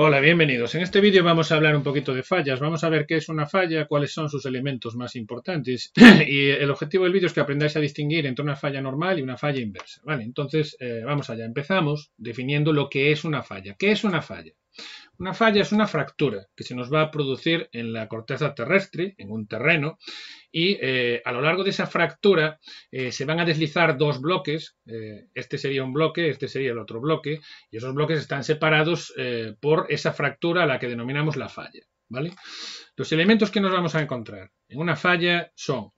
Hola, bienvenidos. En este vídeo vamos a hablar un poquito de fallas. Vamos a ver qué es una falla, cuáles son sus elementos más importantes. y el objetivo del vídeo es que aprendáis a distinguir entre una falla normal y una falla inversa. Vale, entonces eh, vamos allá. Empezamos definiendo lo que es una falla. ¿Qué es una falla? Una falla es una fractura que se nos va a producir en la corteza terrestre, en un terreno, y eh, a lo largo de esa fractura eh, se van a deslizar dos bloques, eh, este sería un bloque, este sería el otro bloque, y esos bloques están separados por esa fractura a la que denominamos la falla. ¿vale? Los elementos que nos vamos a encontrar en una falla son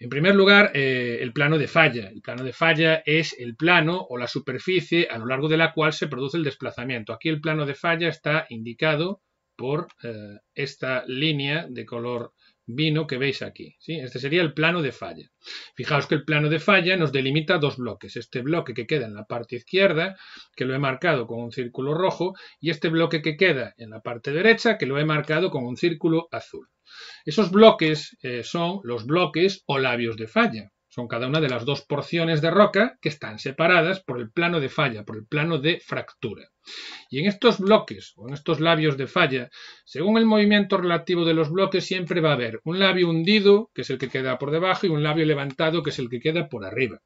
en primer lugar, eh, el plano de falla. El plano de falla es el plano o la superficie a lo largo de la cual se produce el desplazamiento. Aquí el plano de falla está indicado por eh, esta línea de color vino que veis aquí. Este sería el plano de falla. Fijaos que el plano de falla nos delimita dos bloques. Este bloque que queda en la parte izquierda, que lo he marcado con un círculo rojo, y este bloque que queda en la parte derecha, que lo he marcado con un círculo azul. Esos bloques eh, son los bloques o labios de falla. Son cada una de las dos porciones de roca que están separadas por el plano de falla, por el plano de fractura. Y en estos bloques o en estos labios de falla, según el movimiento relativo de los bloques, siempre va a haber un labio hundido, que es el que queda por debajo, y un labio levantado, que es el que queda por arriba.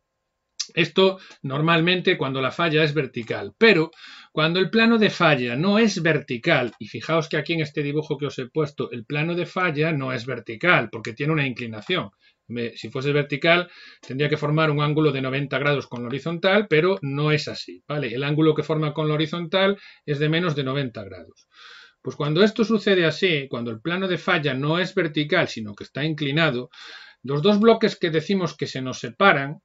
Esto normalmente cuando la falla es vertical, pero cuando el plano de falla no es vertical, y fijaos que aquí en este dibujo que os he puesto, el plano de falla no es vertical porque tiene una inclinación. Si fuese vertical, tendría que formar un ángulo de 90 grados con la horizontal, pero no es así, El ángulo que forma con la horizontal es de menos de 90 grados. Pues cuando esto sucede así, cuando el plano de falla no es vertical, sino que está inclinado, los dos bloques que decimos que se nos separan,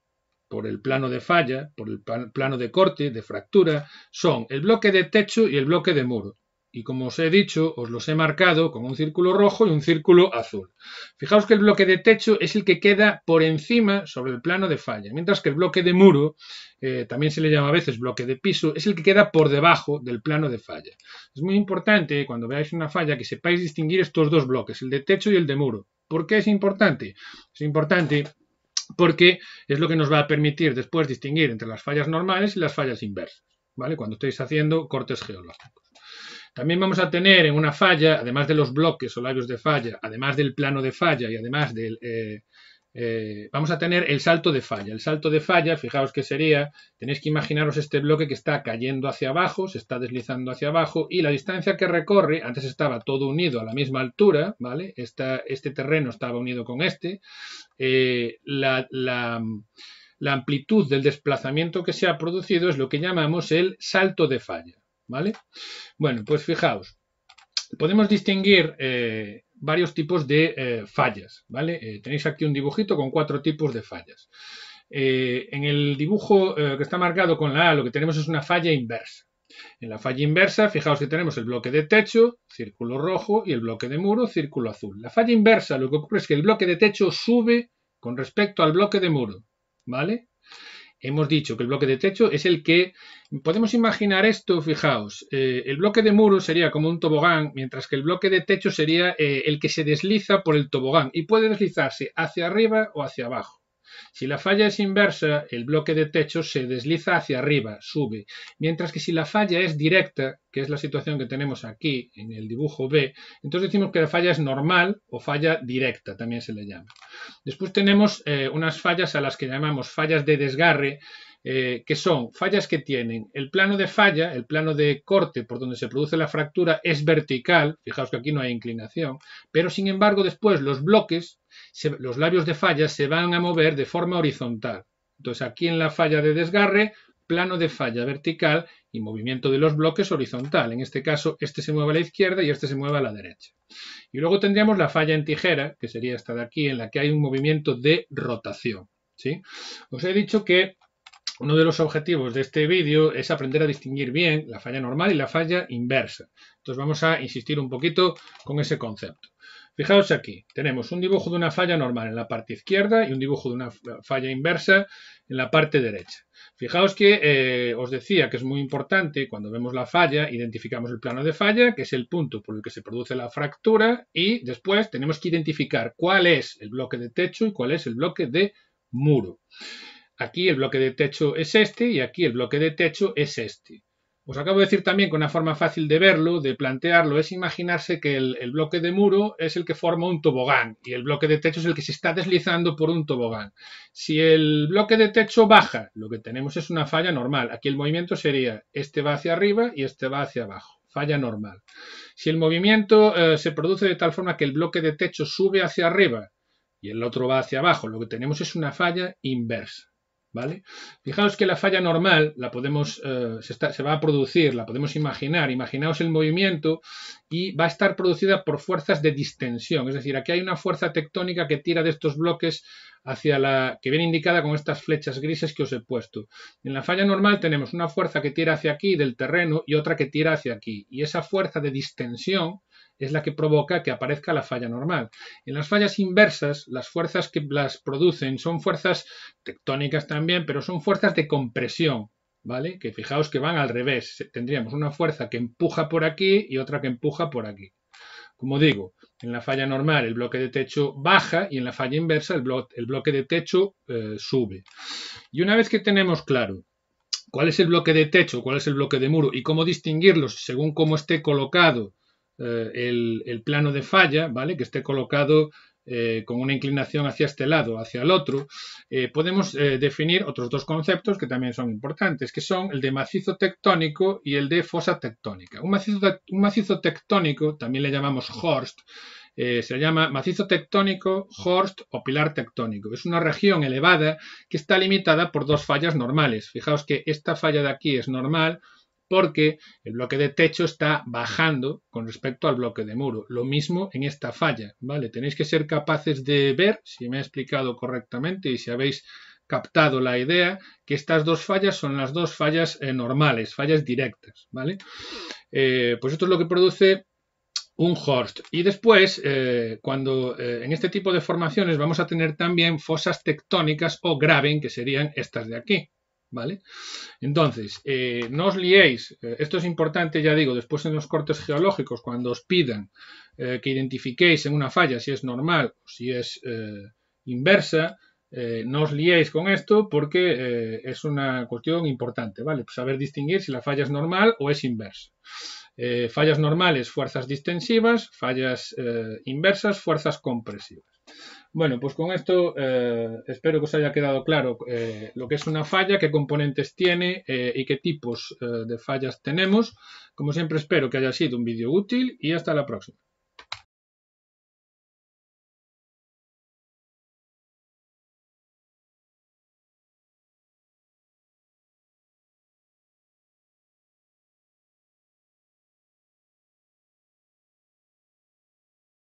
por el plano de falla, por el plano de corte, de fractura, son el bloque de techo y el bloque de muro. Y como os he dicho, os los he marcado con un círculo rojo y un círculo azul. Fijaos que el bloque de techo es el que queda por encima sobre el plano de falla, mientras que el bloque de muro, eh, también se le llama a veces bloque de piso, es el que queda por debajo del plano de falla. Es muy importante cuando veáis una falla que sepáis distinguir estos dos bloques, el de techo y el de muro. ¿Por qué es importante? Es importante porque es lo que nos va a permitir después distinguir entre las fallas normales y las fallas inversas, ¿vale? Cuando estéis haciendo cortes geológicos. También vamos a tener en una falla, además de los bloques o labios de falla, además del plano de falla y además del, eh, eh, vamos a tener el salto de falla. El salto de falla, fijaos que sería, tenéis que imaginaros este bloque que está cayendo hacia abajo, se está deslizando hacia abajo y la distancia que recorre, antes estaba todo unido a la misma altura, ¿vale? este terreno estaba unido con este. Eh, la, amplitud del desplazamiento que se ha producido es lo que llamamos el salto de falla, ¿vale? Bueno, pues fijaos, podemos distinguir... Eh, varios tipos de eh, fallas, ¿vale? Eh, tenéis aquí un dibujito con cuatro tipos de fallas. Eh, en el dibujo que está marcado con la A lo que tenemos es una falla inversa. En la falla inversa, fijaos que tenemos el bloque de techo, círculo rojo, y el bloque de muro, círculo azul. La falla inversa, lo que ocurre es que el bloque de techo sube con respecto al bloque de muro, ¿vale? hemos dicho que el bloque de techo es el que podemos imaginar esto, fijaos, eh, el bloque de muro sería como un tobogán, mientras que el bloque de techo sería eh, el que se desliza por el tobogán y puede deslizarse hacia arriba o hacia abajo. Si la falla es inversa, el bloque de techo se desliza hacia arriba, sube, mientras que si la falla es directa, que es la situación que tenemos aquí en el dibujo B, entonces decimos que la falla es normal o falla directa, también se le llama. Después tenemos eh, unas fallas a las que llamamos fallas de desgarre, eh, que son fallas que tienen el plano de falla, el plano de corte por donde se produce la fractura es vertical, fijaos que aquí no hay inclinación, pero sin embargo después los bloques, los labios de falla se van a mover de forma horizontal. Entonces aquí en la falla de desgarre, plano de falla vertical y movimiento de los bloques horizontal. En este caso, este se mueve a la izquierda y este se mueve a la derecha. Y luego tendríamos la falla en tijera, que sería esta de aquí, en la que hay un movimiento de rotación. ¿sí? Os he dicho que uno de los objetivos de este vídeo es aprender a distinguir bien la falla normal y la falla inversa. Entonces vamos a insistir un poquito con ese concepto. Fijaos aquí, tenemos un dibujo de una falla normal en la parte izquierda y un dibujo de una falla inversa en la parte derecha. Fijaos que eh, os decía que es muy importante cuando vemos la falla, identificamos el plano de falla, que es el punto por el que se produce la fractura y después tenemos que identificar cuál es el bloque de techo y cuál es el bloque de muro. Aquí el bloque de techo es este y aquí el bloque de techo es este. Os acabo de decir también que una forma fácil de verlo, de plantearlo, es imaginarse que el, bloque de muro es el que forma un tobogán y el bloque de techo es el que se está deslizando por un tobogán. Si el bloque de techo baja, lo que tenemos es una falla normal. Aquí el movimiento sería este va hacia arriba y este va hacia abajo. Falla normal. Si el movimiento eh, se produce de tal forma que el bloque de techo sube hacia arriba y el otro va hacia abajo, lo que tenemos es una falla inversa. ¿vale? Fijaos que la falla normal la podemos, eh, se, se, va a producir, la podemos imaginar. Imaginaos el movimiento y va a estar producida por fuerzas de distensión. Es decir, aquí hay una fuerza tectónica que tira de estos bloques hacia la que viene indicada con estas flechas grises que os he puesto. En la falla normal tenemos una fuerza que tira hacia aquí del terreno y otra que tira hacia aquí. Y esa fuerza de distensión es la que provoca que aparezca la falla normal. En las fallas inversas, las fuerzas que las producen son fuerzas tectónicas también, pero son fuerzas de compresión, ¿vale? Que fijaos que van al revés. Tendríamos una fuerza que empuja por aquí y otra que empuja por aquí. Como digo, en la falla normal el bloque de techo baja y en la falla inversa el, bloque de techo eh, sube. Y una vez que tenemos claro cuál es el bloque de techo, cuál es el bloque de muro y cómo distinguirlos según cómo esté colocado eh, el, plano de falla, ¿vale? Que esté colocado eh, con una inclinación hacia este lado, hacia el otro, eh, podemos definir otros dos conceptos que también son importantes, que son el de macizo tectónico y el de fosa tectónica. Un macizo, tectónico, también le llamamos Horst, se llama macizo tectónico, horst o pilar tectónico. Es una región elevada que está limitada por dos fallas normales. Fijaos que esta falla de aquí es normal, porque el bloque de techo está bajando con respecto al bloque de muro. Lo mismo en esta falla, ¿vale? Tenéis que ser capaces de ver, si me he explicado correctamente y si habéis captado la idea, que estas dos fallas son las dos fallas eh, normales, fallas directas, ¿vale? Eh, pues esto es lo que produce un horst. Y después, eh, cuando en este tipo de formaciones vamos a tener también fosas tectónicas o graben, que serían estas de aquí. ¿vale? Entonces, eh, no os liéis, eh, esto es importante, ya digo, después en los cortes geológicos, cuando os pidan eh, que identifiquéis en una falla si es normal o si es inversa, no os liéis con esto porque es una cuestión importante, ¿vale? Pues saber distinguir si la falla es normal o es inversa. fallas normales, fuerzas distensivas, fallas inversas, fuerzas compresivas. Bueno, pues con esto eh, espero que os haya quedado claro eh, lo que es una falla, qué componentes tiene eh, y qué tipos de fallas tenemos. Como siempre espero que haya sido un vídeo útil y hasta la próxima.